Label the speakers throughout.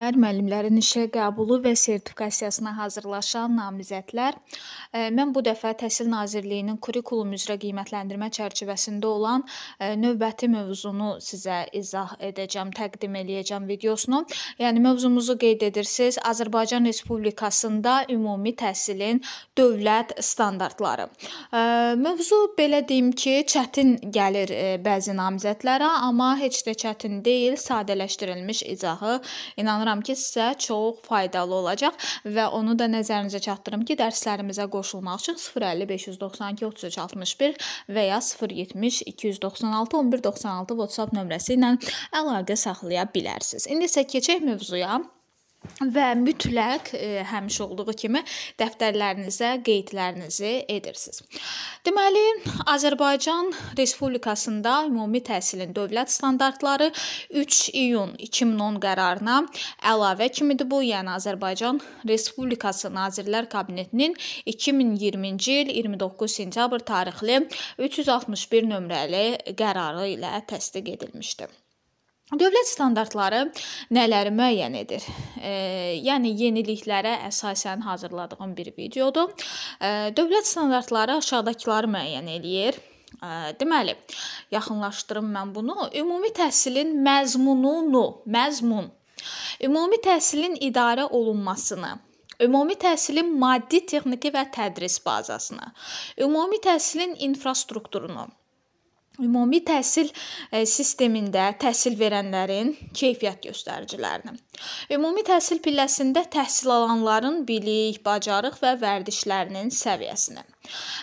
Speaker 1: Müəllimlərin işə qəbulu və sertifikasiyasına hazırlaşan namizədlər e, mən bu dəfə Təhsil Nazirliyinin Kurikulum üzrə qiymətləndirmə çərçivəsində olan e, növbəti mövzunu sizə izah edəcəm, təqdim eləyəcəm videosunu. Yəni mövzumuzu qeyd edirsiniz. Azərbaycan Respublikasında ümumi təhsilin dövlət standartları. E, mövzu belə deyim ki, çətin gəlir bəzi namizədlərə, amma heç də çətin deyil, sadələşdirilmiş izahı inanıram düşünürəm ki, sizə çox faydalı olacaq və onu da nəzərinizə çatdırım ki, dərslərimizə qoşulmaq üçün 050 592 3361 və ya 070 296 1196 WhatsApp nömrəsi ilə əlaqə saxlaya bilərsiniz. İndi isə keçək mövzuya və mütləq e, həmişə olduğu kimi dəftərlərinizə qeydlərinizi edirsiniz. Deməli, Azərbaycan Respublikasında ümumi təhsilin dövlət standartları 3 iyun 2010 qərarına əlavə kimidir bu, yəni Azərbaycan Respublikası Nazirlər Kabinetinin 2020-ci il 29 sentyabr tarixli 361 nömrəli qərarı ilə təsdiq edilmişdir. Dövlət standartları nələri müəyyən edir? E, yəni yeniliklərə əsasən hazırladığım bir videodur. E, dövlət standartları aşağıdakıları müəyyən eləyir. E, deməli, yaxınlaşdırım mən bunu. Ümumi təhsilin məzmununu, məzmun. Ümumi təhsilin idarə olunmasını, ümumi təhsilin maddi, texniki və tədris bazasını, ümumi təhsilin infrastrukturunu ümumi təhsil e, sistemində təhsil verənlərin keyfiyyət göstəricilərini. Ümumi təhsil pilləsində təhsil alanların bilik, bacarıq və vərdişlərinin səviyyəsini.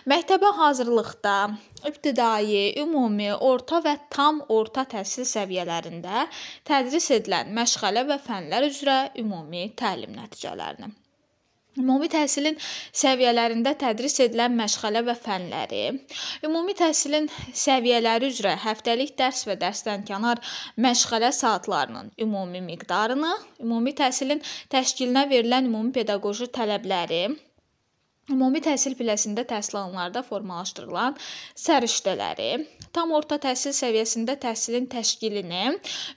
Speaker 1: Məktəbə hazırlıqda ibtidai, ümumi, orta və tam orta təhsil səviyyələrində tədris edilən məşğələ və fənlər üzrə ümumi təlim nəticələrini Ümumi təhsilin səviyyələrində tədris edilən məşğələ və fənləri, ümumi təhsilin səviyyələri üzrə həftəlik dərs və dərsdən kənar məşğələ saatlarının ümumi miqdarını, ümumi təhsilin təşkilinə verilən ümumi pedaqoji tələbləri Ümumi təhsil pilləsində təhsil alanlarda formalaşdırılan səriştələri, tam orta təhsil səviyyəsində təhsilin təşkilini,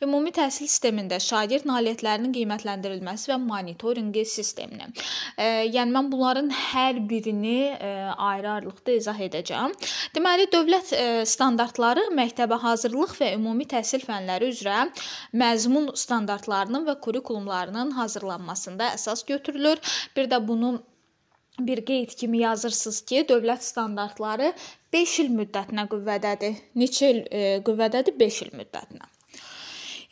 Speaker 1: ümumi təhsil sistemində şagird nailiyyətlərinin qiymətləndirilməsi və monitorinqi sistemini. E, yəni mən bunların hər birini e, ayrı-ayrılıqda izah edəcəm. Deməli, dövlət e, standartları məktəbə hazırlıq və ümumi təhsil fənləri üzrə məzmun standartlarının və kurikulumlarının hazırlanmasında əsas götürülür. Bir də bunun bir qeyd kimi yazırsınız ki, dövlət standartları 5 il müddətinə qüvvədədir. Neçə il e, qüvvədədir? 5 il müddətinə.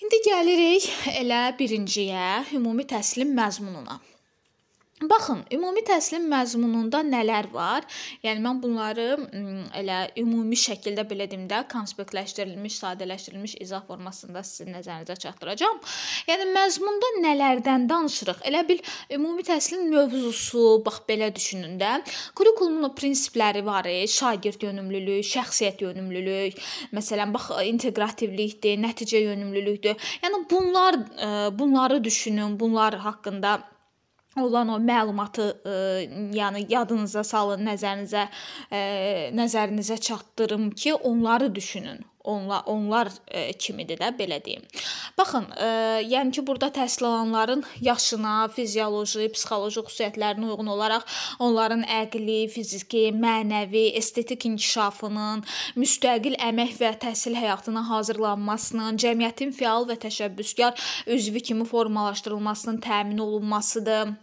Speaker 1: İndi gəlirik elə birinciyə, ümumi təhsilin məzmununa. Baxın, ümumi təhsilin məzmununda nələr var? Yəni mən bunları elə ümumi şəkildə belə deyim də, konspektləşdirilmiş, sadələşdirilmiş izah formasında sizin nəzərinizə çatdıracağam. Yəni məzmunda nələrdən danışırıq? Elə bil ümumi təhsilin mövzusu, bax belə düşünün də. Kurikulumun prinsipləri var, e, şagird yönümlülük, şəxsiyyət yönümlülük, məsələn bax inteqrativlikdir, nəticə yönümlülükdür. Yəni bunlar e, bunları düşünün, bunlar haqqında olan o məlumatı ə, e, yəni yadınıza salın, nəzərinizə ə, e, nəzərinizə çatdırın ki, onları düşünün. Onlar onlar e, ə, kimidir də belə deyim. Baxın, ə, yəni ki, burada təhsil alanların yaşına, fizioloji, psixoloji xüsusiyyətlərinə uyğun olaraq onların əqli, fiziki, mənəvi, estetik inkişafının, müstəqil əmək və təhsil həyatına hazırlanmasının, cəmiyyətin fəal və təşəbbüskar üzvü kimi formalaşdırılmasının təmin olunmasıdır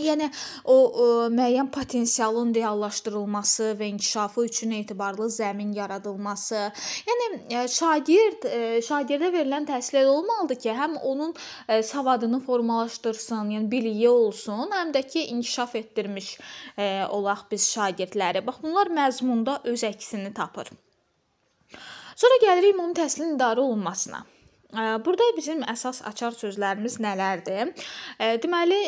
Speaker 1: Yəni o, o e, müəyyən potensialın reallaşdırılması və inkişafı üçün etibarlı zəmin yaradılması. Yəni e, şagird e, şagirdə verilən təhsil elə olmalıdır ki, həm onun savadını formalaşdırsın, yəni biliyi olsun, həm də ki, inkişaf etdirmiş olaq biz şagirdləri. Bax bunlar məzmunda öz əksini tapır. Sonra gəlirik ümumi təhsilin idarə olunmasına. Burada bizim əsas açar sözlərimiz nələrdir? Deməli,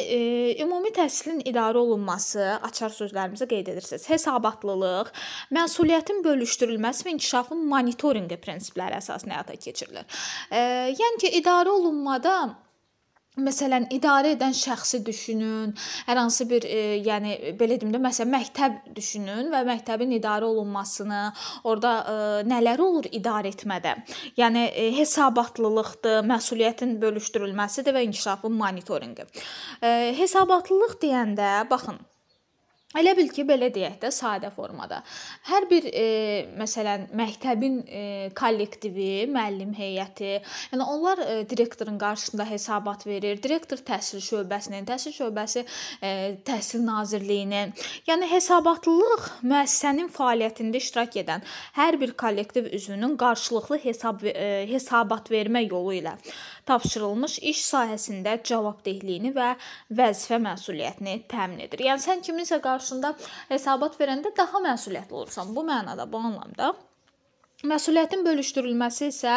Speaker 1: ümumi təhsilin idarə olunması açar sözlərimizə qeyd edirsiniz. Hesabatlılıq, məsuliyyətin bölüşdürülməsi və inkişafın monitorinqi prinsipləri əsasında həyata keçirilir. Yəni ki, idarə olunmada Məsələn, idarə edən şəxsi düşünün, hər hansı bir, e, yəni belə deyim də, məsələn, məktəb düşünün və məktəbin idarə olunmasını, orada e, nələr olur idarə etmədə. Yəni e, hesabatlılıqdır, məsuliyyətin bölüşdürülməsidir və inkişafın monitorinqi. E, hesabatlılıq deyəndə baxın, Elə bil ki, belə deyək də, sadə formada. Hər bir e, məsələn, məktəbin e, kollektivi, müəllim heyəti, yəni onlar e, direktorun qarşısında hesabat verir. Direktor təhsil şöbəsinin, təhsil şöbəsi e, Təhsil Nazirliyinin. Yəni hesabatlılıq müəssisənin fəaliyyətində iştirak edən hər bir kollektiv üzvünün qarşılıqlı hesab e, hesabat vermə yolu ilə tapşırılmış iş sahəsində cavabdehliyini və vəzifə məsuliyyətini təmin edir. Yəni sən kiminsə qarşısında hesabat verəndə daha məsuliyyətli olursan. Bu mənada, bu anlamda Məsuliyyətin bölüşdürülməsi isə,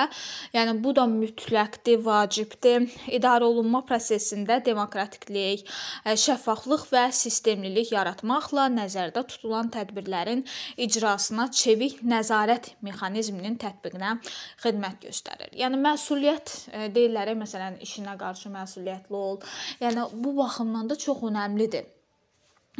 Speaker 1: yəni bu da mütləqdir, vacibdir. İdarə olunma prosesində demokratiklik, e, şəffaflıq və sistemlilik yaratmaqla nəzərdə tutulan tədbirlərin icrasına çevik nəzarət mexanizminin tətbiqinə xidmət göstərir. Yəni məsuliyyət e, deyirlər, məsələn, işinə qarşı məsuliyyətli ol. Yəni bu baxımdan da çox əhəmilidir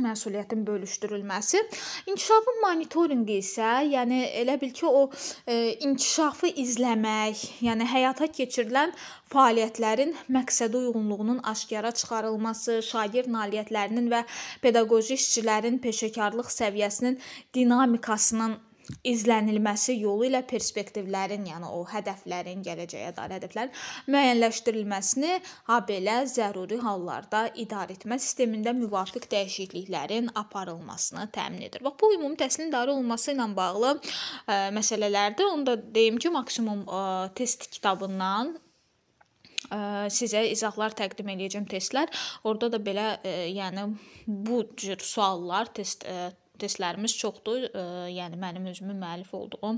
Speaker 1: məsuliyyətin bölüşdürülməsi. İnkişafın monitorinqi isə, yəni elə bil ki, o e, inkişafı izləmək, yəni həyata keçirilən fəaliyyətlərin məqsədə uyğunluğunun aşkara çıxarılması, şagird nailiyyətlərinin və pedaqoji işçilərin peşəkarlıq səviyyəsinin dinamikasının izlənilməsi yolu ilə perspektivlərin, yəni o hədəflərin, gələcəyə dair hədəflərin müəyyənləşdirilməsini habelə zəruri hallarda idarəetmə sistemində müvafiq dəyişikliklərin aparılmasını təmin edir. Bax bu ümumi təhsilin idarə olunması ilə bağlı ə, e, məsələlərdir. Onu da deyim ki, maksimum ə, e, test kitabından ə, e, sizə izahlar təqdim edəcəm testlər. Orda da belə, ə, yəni bu cür suallar test ə, testlərimiz çoxdur. E, yəni mənim özümün müəllif olduğum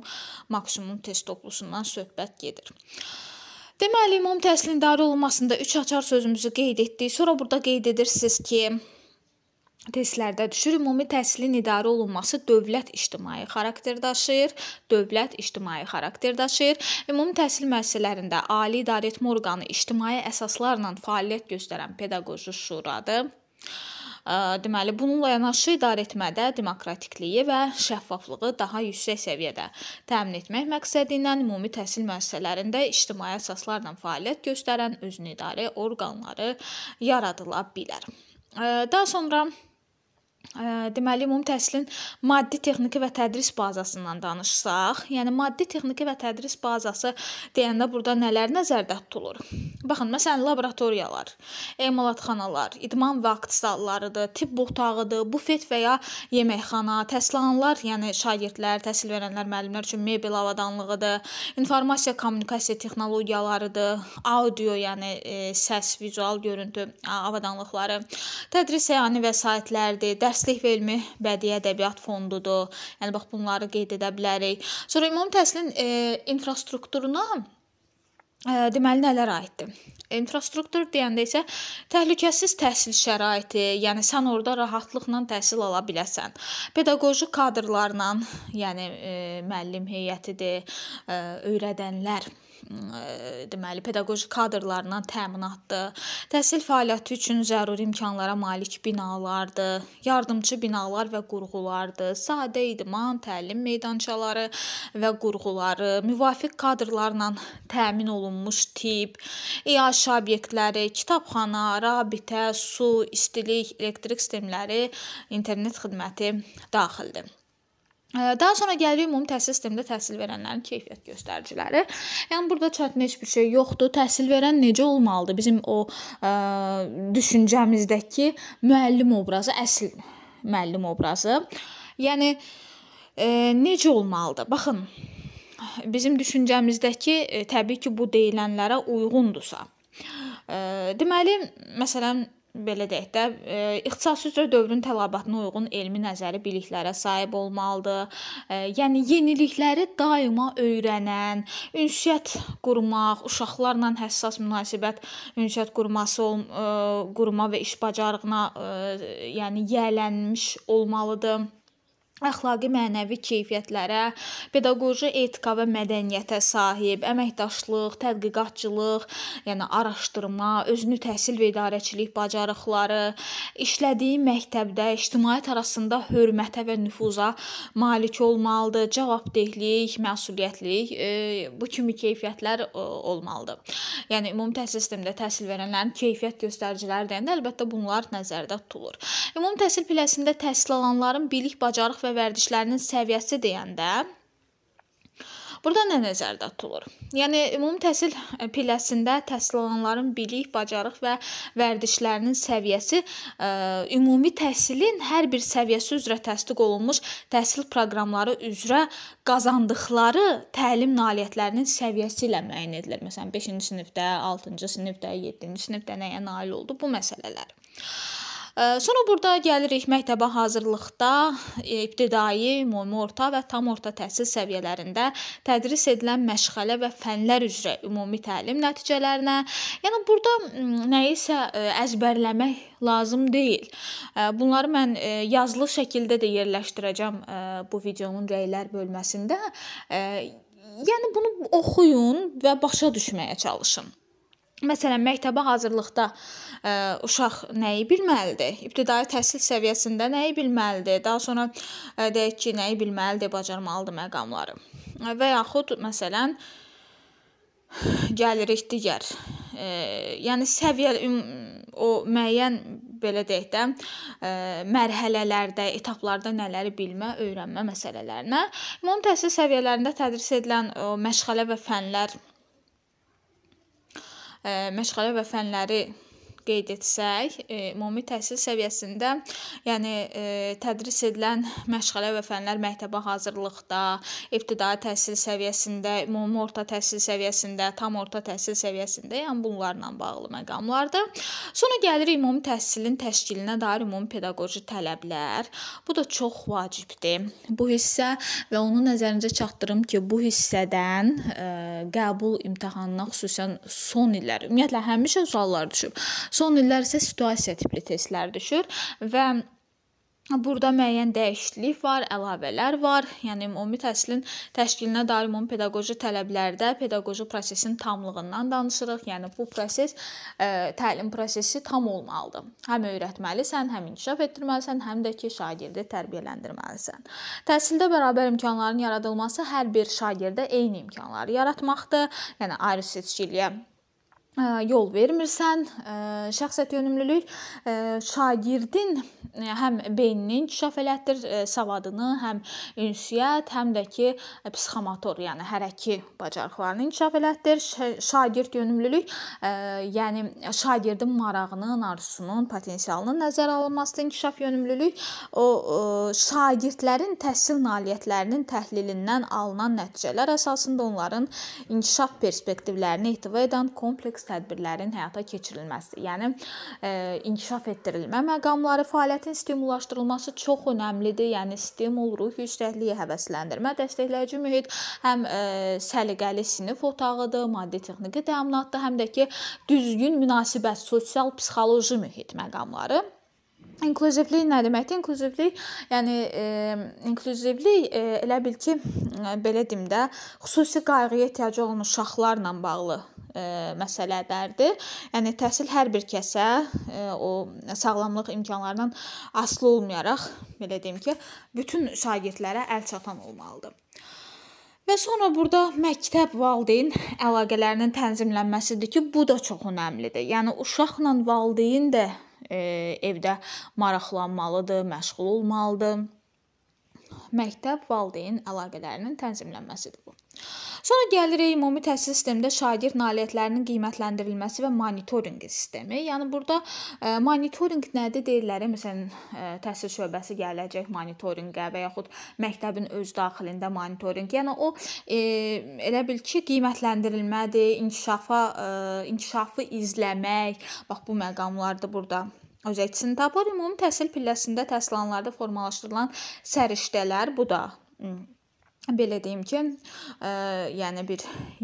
Speaker 1: maksimum test toplusundan söhbət gedir. Deməli, ümum təhsilin idarə olunmasında 3 açar sözümüzü qeyd etdik. Sonra burada qeyd edirsiniz ki, testlərdə düşür. Ümumi təhsilin idarə olunması dövlət ictimai xarakter daşıyır. Dövlət ictimai xarakter daşıyır. Ümumi təhsil müəssisələrində ali idarəetmə orqanı ictimai əsaslarla fəaliyyət göstərən pedaqoji şuradır. Deməli, bununla yanaşı idarəetmədə demokratikliyi və şəffaflığı daha yüksək səviyyədə təmin etmək məqsədilə ümumi təhsil müəssisələrində ictimai əsaslarla fəaliyyət göstərən özünüidarə orqanları yaradıla bilər. Daha sonra deməli ümumi təhsilin maddi, texniki və tədris bazasından danışsaq, yəni maddi, texniki və tədris bazası deyəndə burada nələr nəzərdə tutulur? Baxın, məsələn, laboratoriyalar, emalatxanalar, idman və akt zallarıdır, tibb otağıdır, bufet və ya yeməkxana, təhsilhanlar, yəni şagirdlər, təhsil verənlər, müəllimlər üçün mebel avadanlığıdır, informasiya kommunikasiya texnologiyalarıdır, audio, yəni e, səs, vizual görüntü avadanlıqları, tədris yəni vəsaitlərdir, dəstək və elmi bədii ədəbiyyat fondudur. Yəni bax bunları qeyd edə bilərik. Sonra ümumi təhsilin e, infrastrukturuna ə, e, deməli nələr aiddir? İnfrastruktur deyəndə isə təhlükəsiz təhsil şəraiti, yəni sən orada rahatlıqla təhsil ala biləsən. Pedaqoji kadrlarla, yəni ə, e, müəllim heyətidir, ə, e, öyrədənlər Э, deməli pedaqoji kadrlarla təminatdır, təhsil fəaliyyəti üçün zəruri imkanlara malik binalardır, yardımçı binalar və qurğulardır, sadə idman, təlim meydançaları və qurğuları, müvafiq kadrlarla təmin olunmuş tip, iaşə obyektləri, kitabxana, rabitə, su, istilik, elektrik sistemləri, internet xidməti daxildir. Daha sonra gəlirik ümumi təhsil sistemində təhsil verənlərin keyfiyyət göstəriciləri. Yəni burada çətin heç bir şey yoxdur. Təhsil verən necə olmalıdır? Bizim o ə, e, düşüncəmizdəki müəllim obrazı, əsl müəllim obrazı. Yəni ə, e, necə olmalıdır? Baxın, bizim düşüncəmizdəki ə, e, təbii ki, bu deyilənlərə uyğundursa. Ə, deməli, məsələn, belə deyək də, e, ixtisas üzrə dövrün tələbatına uyğun elmi nəzəri biliklərə sahib olmalıdır. E, yəni yenilikləri daima öyrənən, ünsiyyət qurmaq, uşaqlarla həssas münasibət, ünsiyyət qurması, e, qurma və iş bacarığına yəni yiyələnmiş olmalıdır əxlaqi mənəvi keyfiyyətlərə, pedaqoji etika və mədəniyyətə sahib, əməkdaşlıq, tədqiqatçılıq, yəni araşdırma, özünü təhsil və idarəçilik bacarıqları, işlədiyi məktəbdə ictimaiyyət arasında hörmətə və nüfuza malik olmalıdır, cavabdehlik, məsuliyyətlilik, e, bu kimi keyfiyyətlər e, olmalıdır. Yəni ümumi təhsil sistemində təhsil verənlərin keyfiyyət göstəriciləri deyəndə əlbəttə bunlar nəzərdə tutulur. Ümumi təhsil pilləsində təhsil alanların bilik, bacarıq və və vərdişlərinin səviyyəsi deyəndə Burada nə nəzərdə tutulur? Yəni ümumi təhsil pilləsində təhsil alanların bilik, bacarıq və vərdişlərinin səviyyəsi ə, e, ümumi təhsilin hər bir səviyyəsi üzrə təsdiq olunmuş təhsil proqramları üzrə qazandıkları təlim nailiyyətlərinin səviyyəsi ilə müəyyən edilir. Məsələn, 5-ci sinifdə, 6-cı sinifdə, 7-ci sinifdə nəyə nail oldu bu məsələlər. Sonra burada gəlirik məktəbə hazırlıqda e, ibtidai, ümumi orta və tam orta təhsil səviyyələrində tədris edilən məşğələ və fənlər üzrə ümumi təlim nəticələrinə. Yəni burada nəyisə e, əzbərləmək lazım deyil. Bunları mən e, yazılı şəkildə də yerləşdirəcəm bu videonun rəylər bölməsində. Yəni bunu oxuyun və başa düşməyə çalışın. Məsələn, məktəbə hazırlıqda ə, e, uşaq nəyi bilməlidir? İbtidai təhsil səviyyəsində nəyi bilməlidir? Daha sonra ə, e, deyək ki, nəyi bilməlidir, bacarmalıdır məqamları. Və yaxud məsələn gəlirik digər. E, yəni səviyyə o müəyyən belə deyək də e, mərhələlərdə, etaplarda nələri bilmə, öyrənmə məsələlərinə ümumi təhsil səviyyələrində tədris edilən o məşğələ və fənlər məşğələ və fənləri qeyd etsək, ümumi e, təhsil səviyyəsində, yəni e, tədris edilən məşğələ və fənlər məktəbə hazırlıqda, ibtidai təhsil səviyyəsində, ümumi orta təhsil səviyyəsində, tam orta təhsil səviyyəsində, yəni bunlarla bağlı məqamlardır. Sonra gəlirik ümumi təhsilin təşkilinə dair ümumi pedaqoji tələblər. Bu da çox vacibdir. Bu hissə və onu nəzərinizə çatdırım ki, bu hissədən e, qəbul imtahanına xüsusən son illər, ümumiyyətlə həmişə suallar düşüb. Son illər isə situasiya tipli testlər düşür və Burada müəyyən dəyişiklik var, əlavələr var. Yəni ümumi təhsilin təşkilinə dair ümumi pedaqoji tələblərdə pedaqoji prosesin tamlığından danışırıq. Yəni bu proses ə, e, təlim prosesi tam olmalıdır. Həm öyrətməlisən, həm inkişaf etdirməlisən, həm də ki şagirdi tərbiyələndirməlisən. Təhsildə bərabər imkanların yaradılması hər bir şagirdə eyni imkanları yaratmaqdır. Yəni ayrı seçkiliyə yol vermirsən. E, şəxsiyyət yönümlülük e, şagirdin e, həm beyninin inkişaf elətdir, savadını, həm ünsiyyət, həm də ki psixomotor, yəni hərəki bacarıqlarını inkişaf elətdir. Şagird yönümlülük yəni şagirdin marağının, arzusunun, potensialının nəzərə alınmasıdır. İnkişaf yönümlülük o şagirdlərin təhsil nailiyyətlərinin təhlilindən alınan nəticələr əsasında onların inkişaf perspektivlərini ehtiva edən kompleks tədbirlərin həyata keçirilməsi. Yəni e, inkişaf etdirilmə məqamları fəaliyyətin stimullaşdırılması çox önəmlidir. Yəni stimul ruh yüksəkliyi, həvəsləndirmə, dəstəkləyici mühit həm e, səliqəli sinif otağıdır, maddi-texniki təminatdır, həm də ki düzgün münasibət, sosial-psixoloji mühit məqamları İnklüzivlik nə deməkdir? İnklüzivlik, yəni e, inklüzivlik e, elə bil ki, e, belə deyim də, xüsusi qayğıya ehtiyacı olan uşaqlarla bağlı e, məsələlərdir. Yəni təhsil hər bir kəsə e, o sağlamlıq imkanlarından asılı olmayaraq, belə deyim ki, bütün şagirdlərə əl çatan olmalıdır. Və sonra burada məktəb valideyn əlaqələrinin tənzimlənməsidir ki, bu da çox əhəmilidir. Yəni uşaqla valideyn də E, evdə maraqlanmalıdır, məşğul olmalıdır. Məktəb valideyn əlaqələrinin tənzimlənməsidir bu. Sonra gəlirik ümumi təhsil sistemində şagird nailiyyətlərinin qiymətləndirilməsi və monitorinq sistemi. Yəni burada e, monitorinq nədir deyirlər? Məsələn, e, təhsil şöbəsi gələcək monitorinqə və yaxud məktəbin öz daxilində monitorinq. Yəni o e, elə bil ki, qiymətləndirilmədir, inkişafa e, inkişafı izləmək. Bax bu məqamlar da burada öz əksini tapır. Ümumi təhsil pilləsində təhsilanlarda formalaşdırılan səriştələr bu da belə deyim ki, ə, yəni bir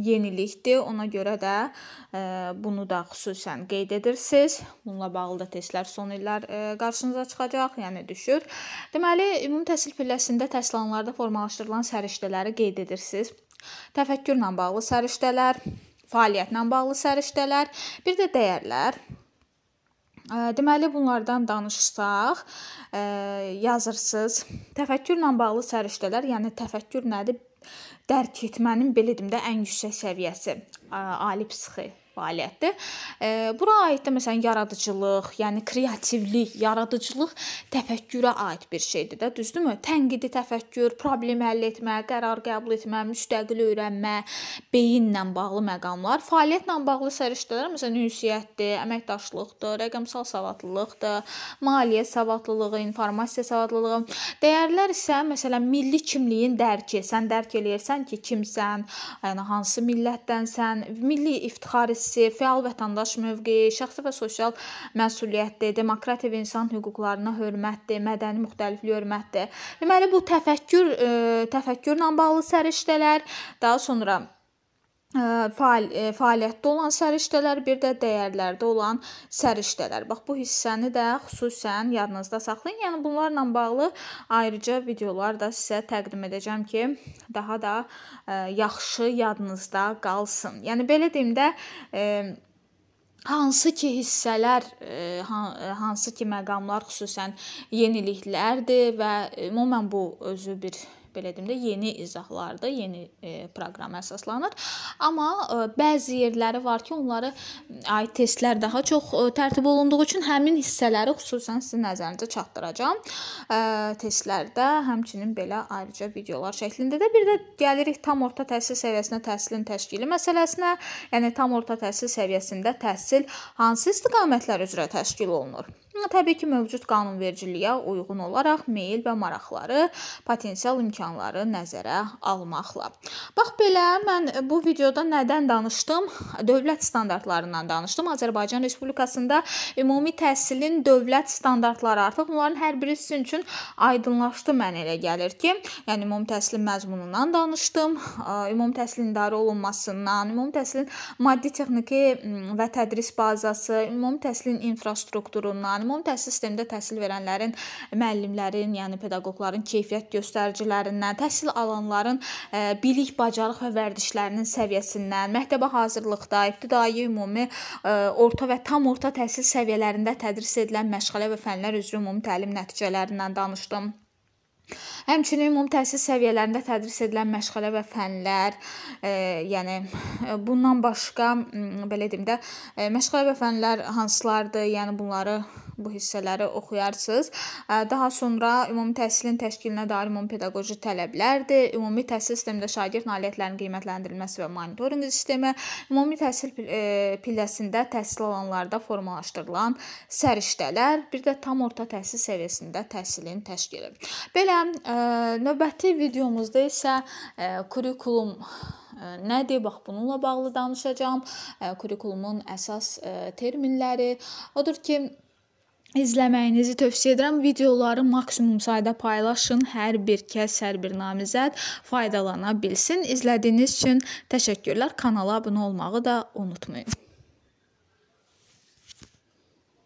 Speaker 1: yenilikdir. Ona görə də ə, bunu da xüsusən qeyd edirsiniz. Bununla bağlı da testlər son illər ə, qarşınıza çıxacaq, yəni düşür. Deməli, ümumi təhsil pilləsində təhsilanlarda formalaşdırılan səriştələri qeyd edirsiniz. Təfəkkürlə bağlı səriştələr, fəaliyyətlə bağlı səriştələr, bir də dəyərlər Deməli bunlardan danışsaq, yazırsız. Təfəkkürlə bağlı səriştələr, yəni təfəkkür nədir? Dərk etmənin belə deyim də ən yüksək səviyyəsi ali psixi fəaliyyətdir. Bura aid də məsələn yaradıcılıq, yəni kreativlik, yaradıcılıq təfəkkürə aid bir şeydir də, düzdürmü? Tənqidi təfəkkür, problem həll etmə, qərar qəbul etmə, müstəqil öyrənmə, beyinlə bağlı məqamlar, fəaliyyətlə bağlı səriştələr, məsələn, ünsiyyətdir, əməkdaşlıqdır, rəqəmsal savadlılıqdır, maliyyə savadlılığı, informasiya savadlılığı. Dəyərlər isə məsələn milli kimliyin dərki, sən dərk eləyirsən ki, kimsən, yəni hansı millətdənsən, milli iftixarı prosesi, fəal vətəndaş mövqeyi, şəxsi və sosial məsuliyyətdir, demokratiya və insan hüquqlarına hörmətdir, mədəni müxtəlifliyə hörmətdir. Deməli bu təfəkkür e, təfəkkürlə bağlı səriştələr, daha sonra faal e, fəaliyyətdə olan səriştələr, bir də dəyərlərdə olan səriştələr. Bax bu hissəni də xüsusən yadınızda saxlayın. Yəni bunlarla bağlı ayrıca videolar da sizə təqdim edəcəm ki, daha da e, yaxşı yadınızda qalsın. Yəni belə deyim də e, hansı ki hissələr, e, e, hansı ki məqamlar xüsusən yeniliklərdir və ümumən e, bu özü bir belə deyim də, yeni izahlardır, yeni e, proqrama əsaslanır. Amma e, bəzi yerləri var ki, onları aid testlər daha çox e, tərtib olunduğu üçün həmin hissələri xüsusən sizin nəzərinizə çatdıracağam. E, testlərdə həmçinin belə ayrıca videolar şəklində də bir də gəlirik tam orta təhsil səviyyəsinə təhsilin təşkili məsələsinə. Yəni tam orta təhsil səviyyəsində təhsil hansı istiqamətlər üzrə təşkil olunur? Təbii ki, mövcud qanunvericiliyə uyğun olaraq meyl və maraqları, potensial imkanları nəzərə almaqla. Bax belə mən bu videoda nədən danışdım? Dövlət standartlarından danışdım. Azərbaycan Respublikasında ümumi təhsilin dövlət standartları artıq bunların hər birisi üçün aydınlaşdı mənə elə gəlir ki, yəni ümumi təhsilin məzmunundan danışdım, ümumi təhsilin idarə olunmasından, ümumi təhsilin maddi texniki və tədris bazası, ümumi təhsilin infrastrukturundan Ümumi təhsil sistemində təhsil verənlərin, müəllimlərin, yəni pedaqoqların keyfiyyət göstəricilərindən, təhsil alanların e, bilik, bacarıq və vərdişlərinin səviyyəsindən, məktəbə hazırlıqda, ibtidai, ümumi, e, orta və tam orta təhsil səviyyələrində tədris edilən məşğələ və fənlər üzrə ümumi təlim nəticələrindən danışdım. Həmçinin ümumi təhsil səviyyələrində tədris edilən məşğələ və fənlər, e, yəni e, bundan başqa belə deyim də, məşğələ və fənlər hansılardır? Yəni bunları bu hissələri oxuyarsınız. Daha sonra ümumi təhsilin təşkilinə dair ümumi pedaqoji tələblərdir, ümumi təhsil sistemində şagird nailiyyətlərinin qiymətləndirilməsi və monitorinq sistemi, ümumi təhsil e, pilləsində təhsil alanlarda formalaşdırılan səriştələr, bir də tam orta təhsil səviyyəsində təhsilin təşkili. Belə e, növbəti videomuzda isə e, kurikulum nədir? Bax bununla bağlı danışacağam. Kurikulumun əsas terminləri odur ki, izləməyinizi tövsiyə edirəm. Videoları maksimum sayda paylaşın. Hər bir kəs, hər bir namizəd faydalana bilsin. İzlədiyiniz üçün təşəkkürlər. Kanala abunə olmağı da unutmayın.